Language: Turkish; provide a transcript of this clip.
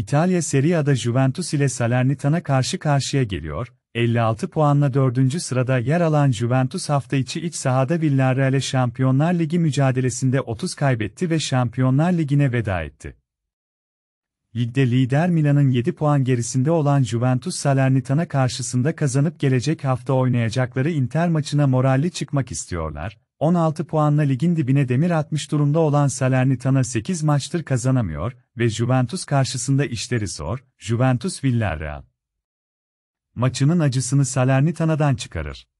İtalya Serie A'da Juventus ile Salernitana karşı karşıya geliyor. 56 puanla 4. sırada yer alan Juventus hafta içi iç sahada Villarreal'e Şampiyonlar Ligi mücadelesinde 30 kaybetti ve Şampiyonlar Ligi'ne veda etti. Lig'de lider Milan'ın 7 puan gerisinde olan Juventus Salernitana karşısında kazanıp gelecek hafta oynayacakları Inter maçına moralli çıkmak istiyorlar. 16 puanla ligin dibine demir atmış durumda olan Salernitana 8 maçtır kazanamıyor ve Juventus karşısında işleri zor. Juventus Villarreal maçının acısını Salernitana'dan çıkarır.